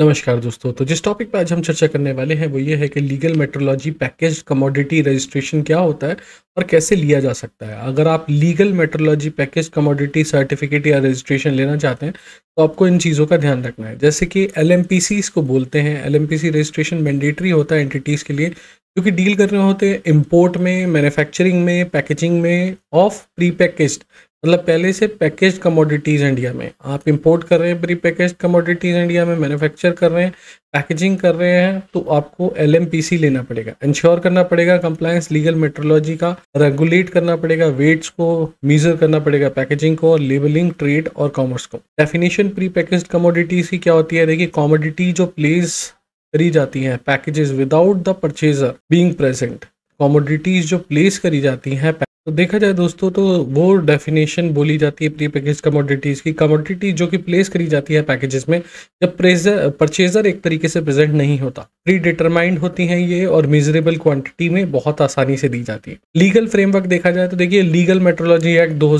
नमस्कार दोस्तों तो जिस टॉपिक पर आज हम चर्चा करने वाले हैं वो ये है कि legal metrology package commodity registration क्या होता है और कैसे लिया जा सकता है अगर आप legal metrology package commodity certificate या रजिस्ट्रेशन लेना चाहते हैं तो आपको इन चीज़ों का ध्यान रखना है जैसे कि एल को बोलते हैं एल रजिस्ट्रेशन मैंडेटरी होता है एंटिटीज़ के लिए क्योंकि डील कर रहे होते हैं इम्पोर्ट में मैन्युफैक्चरिंग में पैकेजिंग में ऑफ प्री पैकेज मतलब पहले से पैकेज कमोडिटीज़ इंडिया में आप इंपोर्ट कर रहे हैं प्री पैकेज कमोडिटीज़ इंडिया में मैन्युफैक्चर कर रहे हैं पैकेजिंग कर रहे हैं तो आपको एल लेना पड़ेगा इंश्योर करना पड़ेगा कंप्लायंस लीगल मेट्रोलॉजी का रेगुलेट करना पड़ेगा वेट्स को मीजर करना पड़ेगा पैकेजिंग को और लेबलिंग ट्रेड और कॉमर्स को डेफिनेशन प्री पैकेज कमोडिटीज़ की क्या होती है देखिए कॉमोडिटी जो प्लेस करी जाती हैं packages without the purchaser being present commodities जो प्लेस करी जाती हैं तो देखा जाए दोस्तों तो वो डेफिनेशन बोली जाती है प्री पैकेज कमोडिटीज़ की कमोडिटी जो कि प्लेस करी जाती है पैकेजेस में जब प्रेजर परचेजर एक तरीके से प्रेजेंट नहीं होता प्री डिटरमाइंड होती हैं ये और मिजरेबल क्वांटिटी में बहुत आसानी से दी जाती है लीगल फ्रेमवर्क देखा जाए तो देखिए लीगल मेट्रोलॉजी एक्ट दो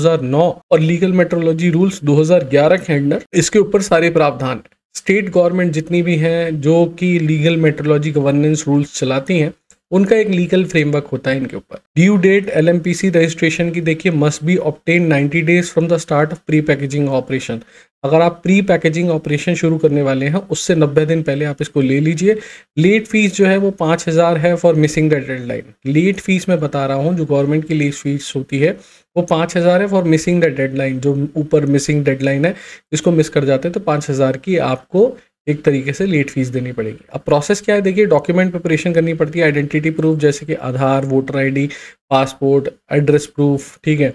और लीगल मेट्रोलॉजी रूल्स दो के अंडर इसके ऊपर सारे प्रावधान स्टेट गवर्नमेंट जितनी भी हैं जो कि लीगल मेट्रोलॉजी गवर्नेंस रूल्स चलाती हैं उनका एक लीगल फ्रेमवर्क होता है इनके ऊपर ड्यू डेट एल रजिस्ट्रेशन की देखिए must be obtained 90 days from the start of pre packaging operation अगर आप प्री पैकेजिंग ऑपरेशन शुरू करने वाले हैं उससे 90 दिन पहले आप इसको ले लीजिए लेट फीस जो है वो पाँच हज़ार है for missing the deadline late fee मैं बता रहा हूँ जो गवर्नमेंट की लेट फीस होती है वो पाँच हज़ार है फॉर मिसिंग द डेडलाइन जो ऊपर मिसिंग डेडलाइन है इसको मिस कर जाते हैं तो पाँच हज़ार की आपको एक तरीके से लेट फीस देनी पड़ेगी अब प्रोसेस क्या है देखिए डॉक्यूमेंट प्रिपरेशन करनी पड़ती है आइडेंटिटी प्रूफ जैसे कि Aadhaar voter ID passport address proof ठीक है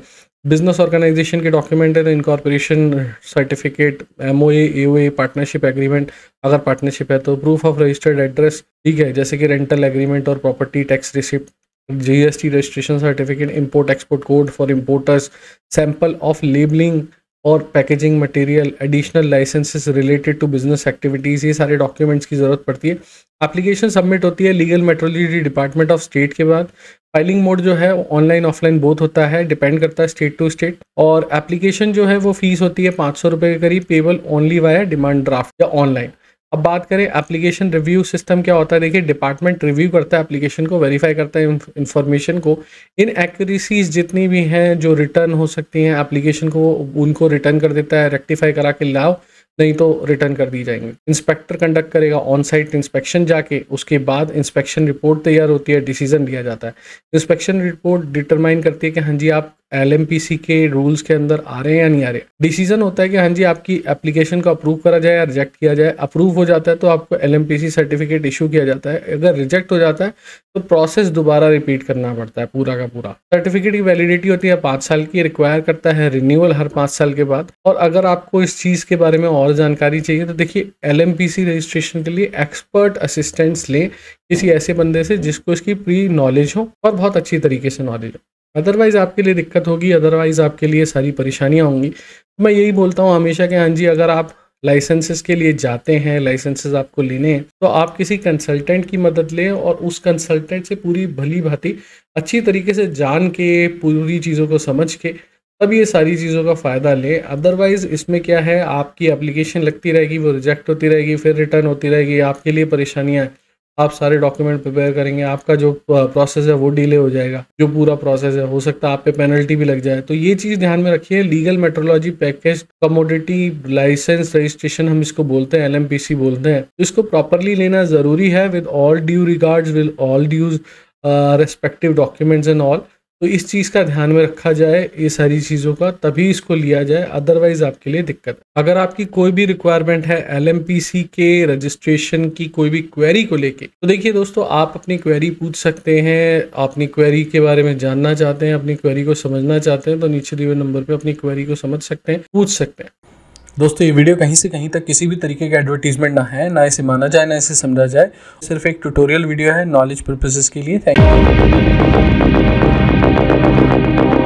बिजनेस ऑर्गेनाइजेशन के डॉक्यूमेंट है तो incorporation certificate M O A partnership agreement अगर पार्टनरशिप है तो प्रूफ ऑफ रजिस्टर्ड एड्रेस ठीक है जैसे कि रेंटल एग्रीमेंट और property tax receipt GST registration certificate import export code for importers sample of labelling और packaging material additional licences related to business activities ये सारे डॉक्यूमेंट्स की ज़रूरत पड़ती है एप्लीकेशन सबमिट होती है legal metrology department of state के बाद फाइलिंग मोड जो है ऑनलाइन ऑफलाइन बोथ होता है डिपेंड करता है स्टेट टू स्टेट और एप्लीकेशन जो है वो फीस होती है पाँच सौ रुपये के करीब payable only via demand draft या ऑनलाइन अब बात करें एप्लीकेशन रिव्यू सिस्टम क्या होता है देखिए डिपार्टमेंट रिव्यू करता है एप्लीकेशन को वेरीफाई करता है इंफॉर्मेशन को इन एक्यूरेसीज जितनी भी हैं जो रिटर्न हो सकती हैं एप्लीकेशन को उनको रिटर्न कर देता है रेक्टिफाई करा के लाओ नहीं तो रिटर्न कर दी जाएंगे इंस्पेक्टर कंडक्ट करेगा ऑन साइट इंस्पेक्शन जाके उसके बाद इंस्पेक्शन रिपोर्ट तैयार होती है डिसीजन लिया जाता है इंस्पेक्शन रिपोर्ट डिटरमाइन करती है कि हाँ जी आप एल के रूल्स के अंदर आ रहे हैं या नहीं आ रहे डिसीजन होता है कि हाँ जी आपकी एप्लीकेशन को अप्रूव करा जाए या रिजेक्ट किया जाए अप्रूव हो जाता है तो आपको एल सर्टिफिकेट इशू किया जाता है अगर रिजेक्ट हो जाता है तो प्रोसेस दोबारा रिपीट करना पड़ता है पूरा का पूरा सर्टिफिकेट की वैलिडिटी होती है पाँच साल की रिक्वायर करता है रिन्यूअल हर पाँच साल के बाद और अगर आपको इस चीज़ के बारे में और जानकारी चाहिए तो देखिए एल रजिस्ट्रेशन के लिए एक्सपर्ट असिस्टेंट्स लें किसी ऐसे बंदे से जिसको इसकी प्री नॉलेज हो और बहुत अच्छी तरीके से नॉलेज हो अदरवाइज़ आपके लिए दिक्कत होगी अदरवाइज़ आपके लिए सारी परेशानियाँ होंगी मैं यही बोलता हूँ हमेशा कि हाँ जी अगर आप लाइसेंसेस के लिए जाते हैं लाइसेंसेस आपको लेने हैं तो आप किसी कंसल्टेंट की मदद लें और उस कंसल्टेंट से पूरी भली भांति अच्छी तरीके से जान के पूरी चीज़ों को समझ के तब ये सारी चीज़ों का फ़ायदा लें अदरवाइज़ इसमें क्या है आपकी एप्लीकेशन लगती रहेगी वो रिजेक्ट होती रहेगी फिर रिटर्न होती रहेगी आपके लिए परेशानियाँ आप सारे डॉक्यूमेंट प्रिपेयर करेंगे आपका जो प्रोसेस है वो डिले हो जाएगा जो पूरा प्रोसेस है हो सकता है आप पे पेनल्टी भी लग जाए तो ये चीज़ ध्यान में रखिए legal metrology package commodity licence registration हम इसको बोलते हैं एल बोलते हैं तो इसको प्रॉपरली लेना ज़रूरी है with all due regards with all dues respective documents and all तो इस चीज़ का ध्यान में रखा जाए ये सारी चीज़ों का तभी इसको लिया जाए अदरवाइज आपके लिए दिक्कत अगर आपकी कोई भी रिक्वायरमेंट है एल के रजिस्ट्रेशन की कोई भी क्वेरी को लेके तो देखिए दोस्तों आप अपनी क्वेरी पूछ सकते हैं अपनी क्वेरी के बारे में जानना चाहते हैं अपनी क्वेरी को समझना चाहते हैं तो नीचे दिए नंबर पर अपनी क्वेरी को समझ सकते हैं पूछ सकते हैं दोस्तों ये वीडियो कहीं से कहीं तक किसी भी तरीके का एडवर्टीजमेंट ना है ना इसे माना जाए ना इसे समझा जाए सिर्फ एक ट्यूटोरियल वीडियो है नॉलेज पर्पसेस के लिए थैंक यू